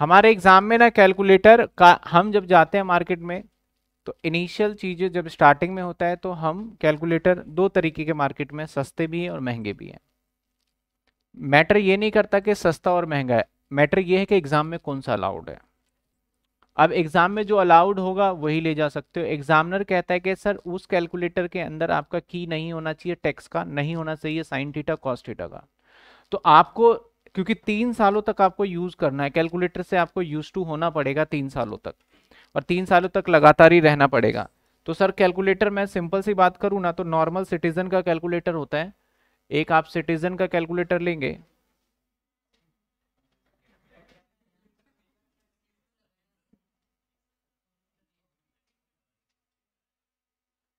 हमारे एग्जाम में ना कैलकुलेटर का हम जब जाते हैं मार्केट में तो इनिशियल चीज़ें जब स्टार्टिंग में होता है तो हम कैलकुलेटर दो तरीके के मार्केट में सस्ते भी हैं और महंगे भी हैं मैटर ये नहीं करता कि सस्ता और महंगा है मैटर ये है कि एग्ज़ाम में कौन सा अलाउड है अब एग्ज़ाम में जो अलाउड होगा वही ले जा सकते हो एग्जामिनर कहता है कि सर उस कैलकुलेटर के अंदर आपका की नहीं होना चाहिए टैक्स का नहीं होना चाहिए साइन थीटा कॉस्ट थीटा का तो आपको क्योंकि तीन सालों तक आपको यूज करना है कैलकुलेटर से आपको यूज टू होना पड़ेगा तीन सालों तक और तीन सालों तक लगातार ही रहना पड़ेगा तो सर कैलकुलेटर मैं सिंपल सी बात करूँ ना तो नॉर्मल सिटीजन का कैलकुलेटर होता है एक आप सिटीजन का कैलकुलेटर लेंगे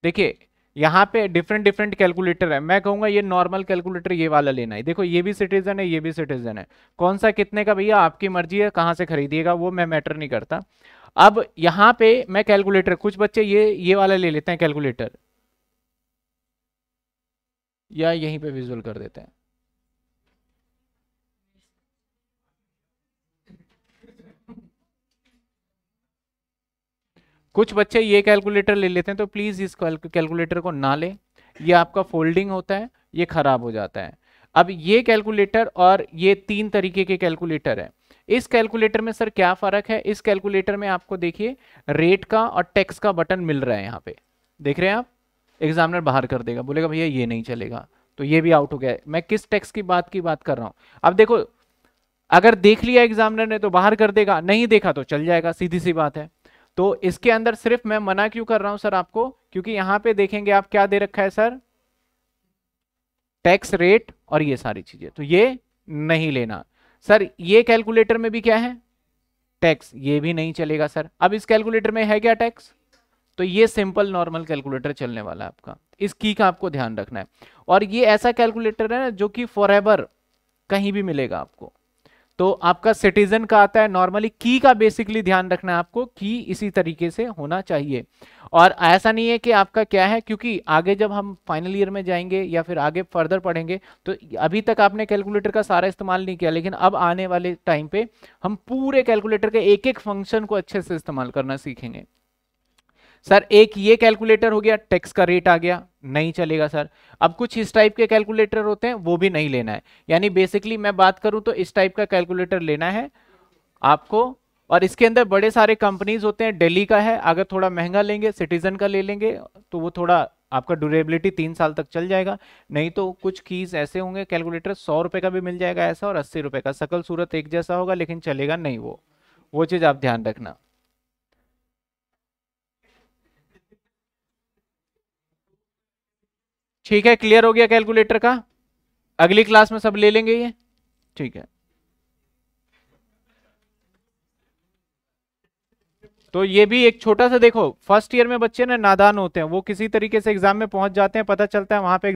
देखिए यहाँ पे डिफरेंट डिफरेंट कैलकुलेटर है मैं कहूंगा ये नॉर्मल कैलकुलेटर ये वाला लेना है देखो ये भी सिटीजन है ये भी सिटीजन है कौन सा कितने का भैया आपकी मर्जी है कहाँ से खरीदिएगा वो मैं मैटर नहीं करता अब यहाँ पे मैं कैलकुलेटर कुछ बच्चे ये ये वाला ले लेते हैं कैलकुलेटर या यहीं पे विजुअल कर देते हैं कुछ बच्चे ये कैलकुलेटर ले लेते हैं तो प्लीज़ इस कैलकुलेटर को ना लें ये आपका फोल्डिंग होता है ये ख़राब हो जाता है अब ये कैलकुलेटर और ये तीन तरीके के कैलकुलेटर है इस कैलकुलेटर में सर क्या फ़र्क है इस कैलकुलेटर में आपको देखिए रेट का और टैक्स का बटन मिल रहा है यहाँ पे देख रहे हैं आप एग्जामिनर बाहर कर देगा बोलेगा भैया ये नहीं चलेगा तो ये भी आउट हो गया मैं किस टैक्स की बात की बात कर रहा हूँ अब देखो अगर देख लिया एग्जामिनर ने तो बाहर कर देगा नहीं देखा तो चल जाएगा सीधी सी बात है तो इसके अंदर सिर्फ मैं मना क्यों कर रहा हूं सर आपको क्योंकि यहां पे देखेंगे आप क्या दे रखा है सर टैक्स रेट और ये सारी चीजें तो ये नहीं लेना सर ये कैलकुलेटर में भी क्या है टैक्स ये भी नहीं चलेगा सर अब इस कैलकुलेटर में है क्या टैक्स तो ये सिंपल नॉर्मल कैलकुलेटर चलने वाला है आपका इस की का आपको ध्यान रखना है और ये ऐसा कैलकुलेटर है ना जो कि फॉर कहीं भी मिलेगा आपको तो आपका सिटीजन का आता है नॉर्मली की का बेसिकली ध्यान रखना है आपको की इसी तरीके से होना चाहिए और ऐसा नहीं है कि आपका क्या है क्योंकि आगे जब हम फाइनल ईयर में जाएंगे या फिर आगे फर्दर पढ़ेंगे तो अभी तक आपने कैलकुलेटर का सारा इस्तेमाल नहीं किया लेकिन अब आने वाले टाइम पे हम पूरे कैलकुलेटर के एक एक फंक्शन को अच्छे से इस्तेमाल करना सीखेंगे सर एक ये कैलकुलेटर हो गया टैक्स का रेट आ गया नहीं चलेगा सर अब कुछ इस टाइप के कैलकुलेटर होते हैं वो भी नहीं लेना है यानी बेसिकली मैं बात करूं तो इस टाइप का कैलकुलेटर लेना है आपको और इसके अंदर बड़े सारे कंपनीज होते हैं डेली का है अगर थोड़ा महंगा लेंगे सिटीजन का ले लेंगे तो वो थोड़ा आपका ड्यूरेबिलिटी तीन साल तक चल जाएगा नहीं तो कुछ कीज ऐसे होंगे कैलकुलेटर सौ रुपये का भी मिल जाएगा ऐसा और अस्सी रुपये का सकल सूरत एक जैसा होगा लेकिन चलेगा नहीं वो वो चीज़ आप ध्यान रखना ठीक है क्लियर हो गया कैलकुलेटर का अगली क्लास में सब ले लेंगे ये ठीक है तो ये भी एक छोटा सा देखो फर्स्ट ईयर में बच्चे ना नादान होते हैं वो किसी तरीके से एग्जाम में पहुंच जाते हैं पता चलता है वहां पे